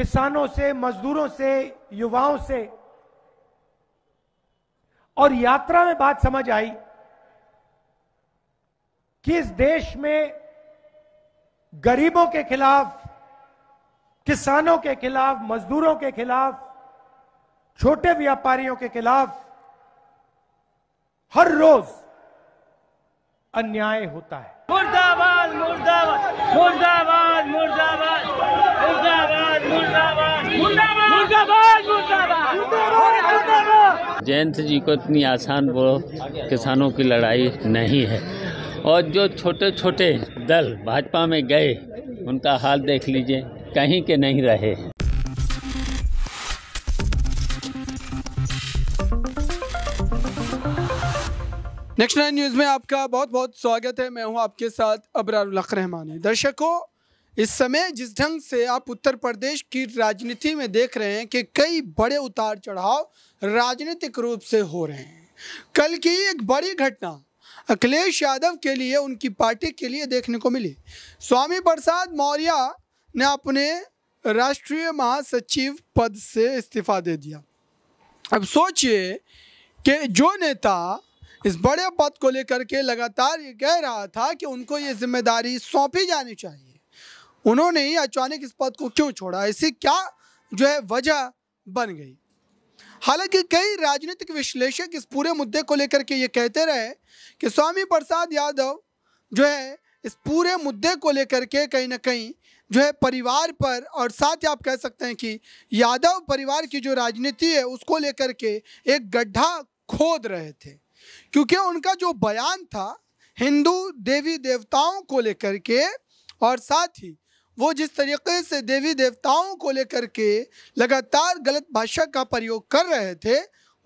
किसानों से मजदूरों से युवाओं से और यात्रा में बात समझ आई कि इस देश में गरीबों के खिलाफ किसानों के खिलाफ मजदूरों के खिलाफ छोटे व्यापारियों के खिलाफ हर रोज अन्याय होता है मुर्दाबाद मुर्दाबाद मुर्दाबाद मुर्दाबाद मुर्दाबाद जयंत जी को इतनी आसान वो किसानों की लड़ाई नहीं है और जो छोटे छोटे दल भाजपा में गए उनका हाल देख लीजिए कहीं के नहीं रहे नेक्स्ट नाइन न्यूज़ में आपका बहुत बहुत स्वागत है मैं हूं आपके साथ लख रहमानी दर्शकों इस समय जिस ढंग से आप उत्तर प्रदेश की राजनीति में देख रहे हैं कि कई बड़े उतार चढ़ाव राजनीतिक रूप से हो रहे हैं कल की एक बड़ी घटना अखिलेश यादव के लिए उनकी पार्टी के लिए देखने को मिली स्वामी प्रसाद मौर्य ने अपने राष्ट्रीय महासचिव पद से इस्तीफा दे दिया अब सोचिए कि जो नेता इस बड़े पद को लेकर के लगातार ये कह रहा था कि उनको ये जिम्मेदारी सौंपी जानी चाहिए उन्होंने ही अचानक इस पद को क्यों छोड़ा इसी क्या जो है वजह बन गई हालांकि कई राजनीतिक विश्लेषक इस पूरे मुद्दे को लेकर के ये कहते रहे कि स्वामी प्रसाद यादव जो है इस पूरे मुद्दे को लेकर के कहीं ना कहीं जो है परिवार पर और साथ ही आप कह सकते हैं कि यादव परिवार की जो राजनीति है उसको लेकर के एक गड्ढा खोद रहे थे क्योंकि उनका जो बयान था हिंदू देवी देवताओं को लेकर के और साथ ही वो जिस तरीके से देवी देवताओं को लेकर के लगातार गलत भाषा का प्रयोग कर रहे थे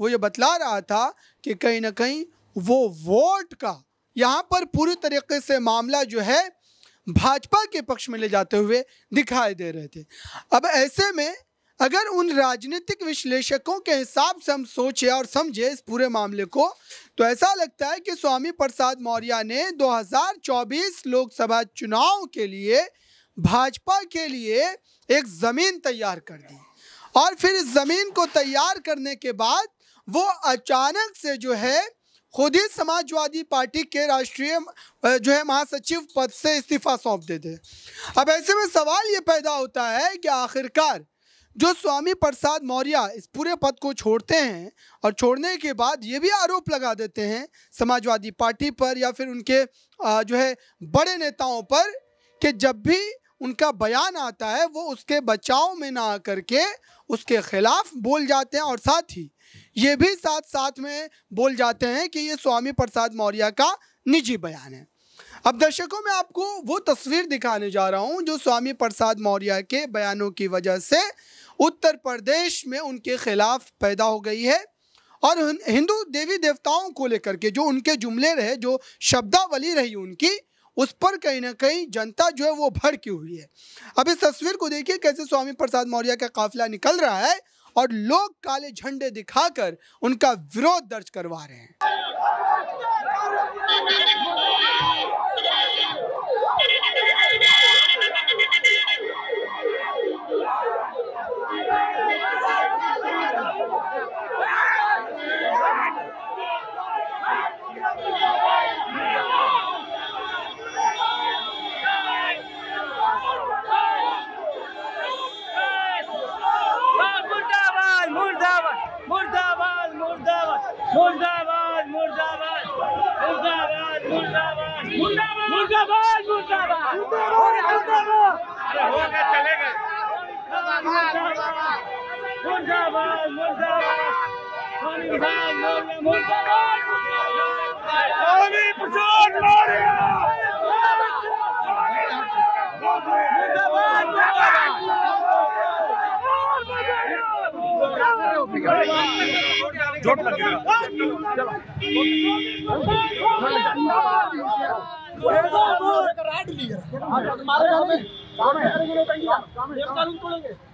वो ये बतला रहा था कि कहीं ना कहीं वो वोट का यहाँ पर पूरी तरीके से मामला जो है भाजपा के पक्ष में ले जाते हुए दिखाई दे रहे थे अब ऐसे में अगर उन राजनीतिक विश्लेषकों के हिसाब से हम सोचे और समझे इस पूरे मामले को तो ऐसा लगता है कि स्वामी प्रसाद मौर्य ने 2024 लोकसभा चुनाव के लिए भाजपा के लिए एक ज़मीन तैयार कर दी और फिर इस ज़मीन को तैयार करने के बाद वो अचानक से जो है खुद ही समाजवादी पार्टी के राष्ट्रीय जो है महासचिव पद से इस्तीफा सौंप देते अब ऐसे में सवाल ये पैदा होता है कि आखिरकार जो स्वामी प्रसाद मौर्य इस पूरे पद को छोड़ते हैं और छोड़ने के बाद ये भी आरोप लगा देते हैं समाजवादी पार्टी पर या फिर उनके जो है बड़े नेताओं पर कि जब भी उनका बयान आता है वो उसके बचाव में ना आकर के उसके खिलाफ बोल जाते हैं और साथ ही ये भी साथ साथ में बोल जाते हैं कि ये स्वामी प्रसाद मौर्य का निजी बयान है अब दर्शकों में आपको वो तस्वीर दिखाने जा रहा हूँ जो स्वामी प्रसाद मौर्य के बयानों की वजह से उत्तर प्रदेश में उनके खिलाफ पैदा हो गई है और हिंदू देवी देवताओं को लेकर के जो उनके जुमले रहे जो शब्दावली रही उनकी उस पर कहीं ना कहीं जनता जो है वो भड़की हुई है अब इस तस्वीर को देखिए कैसे स्वामी प्रसाद मौर्य का काफिला निकल रहा है और लोग काले झंडे दिखाकर उनका विरोध दर्ज करवा रहे हैं मुर्दाबाद मुर्दाबाद मुर्दाबाद स्वामी प्रसाद मौर्य जोट लगेगा राइट लीजिए हमारे घर में काम है काम है काम है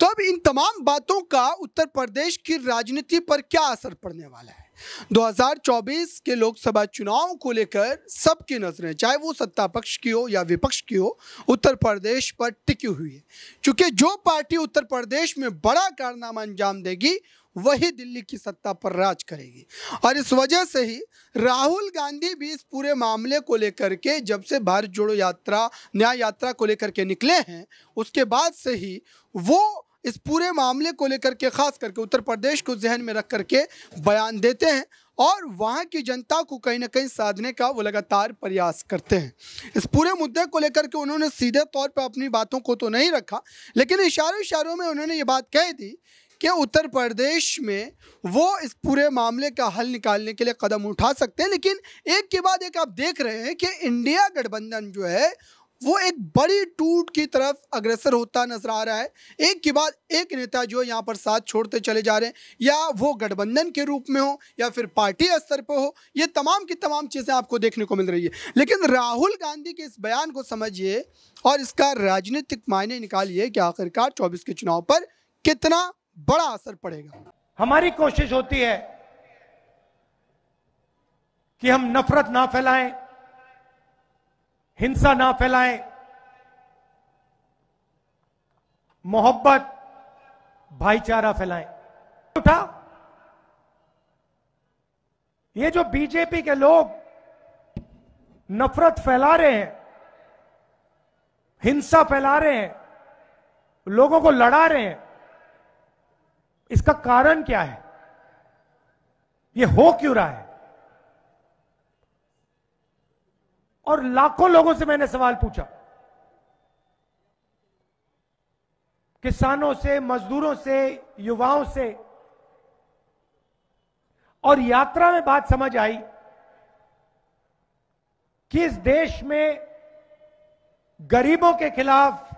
तो अब इन तमाम बातों का उत्तर प्रदेश की राजनीति पर क्या असर पड़ने वाला है 2024 के लोकसभा चुनाव को लेकर सबकी नज़रें चाहे वो सत्ता पक्ष की हो या विपक्ष की हो उत्तर प्रदेश पर टिकी हुई है क्योंकि जो पार्टी उत्तर प्रदेश में बड़ा कारनामा अंजाम देगी वही दिल्ली की सत्ता पर राज करेगी और इस वजह से ही राहुल गांधी भी इस पूरे मामले को लेकर के जब से भारत जोड़ो यात्रा न्याय यात्रा को लेकर के निकले हैं उसके बाद से ही वो इस पूरे मामले को लेकर के ख़ास करके उत्तर प्रदेश को जहन में रख करके बयान देते हैं और वहाँ की जनता को कहीं ना कहीं साधने का वो लगातार प्रयास करते हैं इस पूरे मुद्दे को लेकर के उन्होंने सीधे तौर पर अपनी बातों को तो नहीं रखा लेकिन इशारों इशारों में उन्होंने ये बात कह दी कि उत्तर प्रदेश में वो इस पूरे मामले का हल निकालने के लिए कदम उठा सकते हैं लेकिन एक के बाद एक आप देख रहे हैं कि इंडिया गठबंधन जो है वो एक बड़ी टूट की तरफ अग्रसर होता नजर आ रहा है एक के बाद एक नेता जो यहाँ पर साथ छोड़ते चले जा रहे हैं या वो गठबंधन के रूप में हो या फिर पार्टी स्तर पर हो ये तमाम की तमाम चीज़ें आपको देखने को मिल रही है लेकिन राहुल गांधी के इस बयान को समझिए और इसका राजनीतिक मायने निकालिए कि आखिरकार चौबीस के चुनाव पर कितना बड़ा असर पड़ेगा हमारी कोशिश होती है कि हम नफरत ना फैलाएं हिंसा ना फैलाएं मोहब्बत भाईचारा फैलाएं उठा ये जो बीजेपी के लोग नफरत फैला रहे हैं हिंसा फैला रहे हैं लोगों को लड़ा रहे हैं इसका कारण क्या है ये हो क्यों रहा है और लाखों लोगों से मैंने सवाल पूछा किसानों से मजदूरों से युवाओं से और यात्रा में बात समझ आई कि इस देश में गरीबों के खिलाफ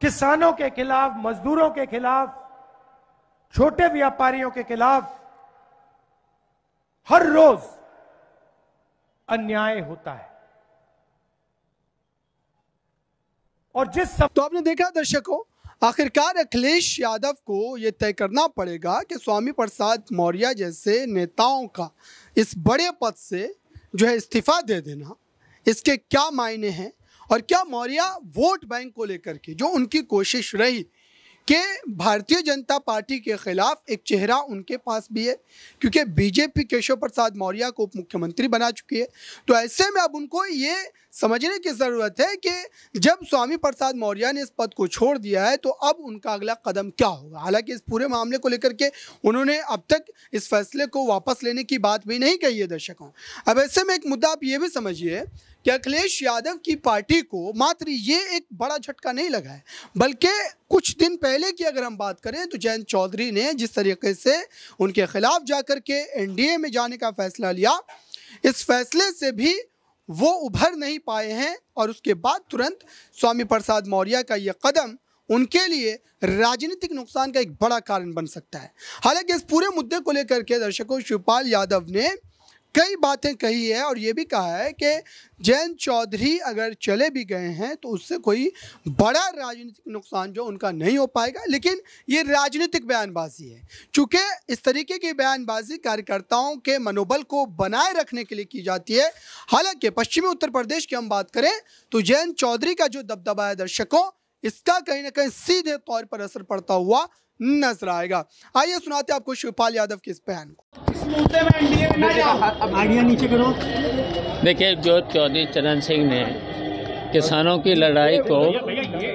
किसानों के खिलाफ मजदूरों के खिलाफ छोटे व्यापारियों के खिलाफ हर रोज अन्याय होता है और जिस सब... तो आपने देखा दर्शकों आखिरकार अखिलेश यादव को ये तय करना पड़ेगा कि स्वामी प्रसाद मौर्य जैसे नेताओं का इस बड़े पद से जो है इस्तीफा दे देना इसके क्या मायने हैं और क्या मौर्य वोट बैंक को लेकर के जो उनकी कोशिश रही कि भारतीय जनता पार्टी के खिलाफ एक चेहरा उनके पास भी है क्योंकि बीजेपी केशव प्रसाद मौर्य को उप मुख्यमंत्री बना चुकी है तो ऐसे में अब उनको ये समझने की ज़रूरत है कि जब स्वामी प्रसाद मौर्य ने इस पद को छोड़ दिया है तो अब उनका अगला कदम क्या होगा हालांकि इस पूरे मामले को लेकर के उन्होंने अब तक इस फैसले को वापस लेने की बात भी नहीं कही है दर्शकों अब ऐसे में एक मुद्दा आप ये भी समझिए कि अखिलेश यादव की पार्टी को मात्र ये एक बड़ा झटका नहीं लगा है बल्कि कुछ दिन पहले की अगर हम बात करें तो जयंत चौधरी ने जिस तरीके से उनके खिलाफ जाकर के एनडीए में जाने का फैसला लिया इस फैसले से भी वो उभर नहीं पाए हैं और उसके बाद तुरंत स्वामी प्रसाद मौर्य का ये कदम उनके लिए राजनीतिक नुकसान का एक बड़ा कारण बन सकता है हालांकि इस पूरे मुद्दे को लेकर के दर्शकों शिवपाल यादव ने कई बातें कही है और ये भी कहा है कि जैन चौधरी अगर चले भी गए हैं तो उससे कोई बड़ा राजनीतिक नुकसान जो उनका नहीं हो पाएगा लेकिन ये राजनीतिक बयानबाजी है चूँकि इस तरीके की बयानबाजी कार्यकर्ताओं के मनोबल को बनाए रखने के लिए की जाती है हालांकि पश्चिमी उत्तर प्रदेश की हम बात करें तो जैन चौधरी का जो दबदबा है दर्शकों इसका कहीं ना कहीं सीधे तौर पर असर पड़ता हुआ नजर आएगा आइए सुनाते आपको शिवपाल यादव के इस बयान को देखिए जो चौधरी चरण सिंह ने किसानों की लड़ाई को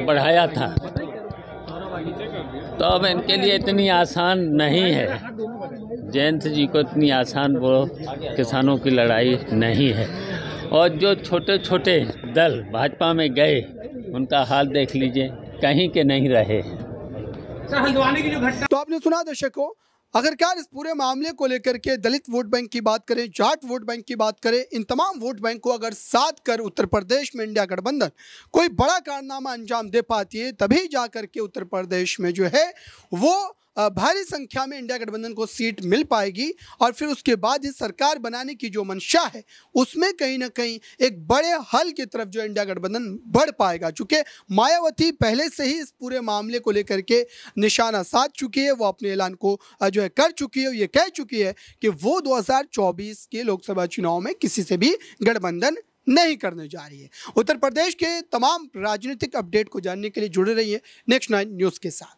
बढ़ाया था तो अब इनके लिए इतनी आसान नहीं है जयंत जी को इतनी आसान वो किसानों की लड़ाई नहीं है और जो छोटे छोटे दल भाजपा में गए उनका हाल देख लीजिए कहीं के नहीं रहे हैं तो आपने सुना दर्शकों क्या इस पूरे मामले को लेकर के दलित वोट बैंक की बात करें जाट वोट बैंक की बात करें इन तमाम वोट बैंक को अगर साथ कर उत्तर प्रदेश में इंडिया गठबंधन कोई बड़ा कारनामा अंजाम दे पाती है तभी जा कर के उत्तर प्रदेश में जो है वो भारी संख्या में इंडिया गठबंधन को सीट मिल पाएगी और फिर उसके बाद ही सरकार बनाने की जो मंशा है उसमें कहीं ना कहीं एक बड़े हल की तरफ जो इंडिया गठबंधन बढ़ पाएगा चूँकि मायावती पहले से ही इस पूरे मामले को लेकर के निशाना साध चुकी है वो अपने ऐलान को जो है कर चुकी है ये कह चुकी है कि वो दो के लोकसभा चुनाव में किसी से भी गठबंधन नहीं करने जा रही है उत्तर प्रदेश के तमाम राजनीतिक अपडेट को जानने के लिए जुड़े रहिए नेक्स्ट नाइन न्यूज़ के साथ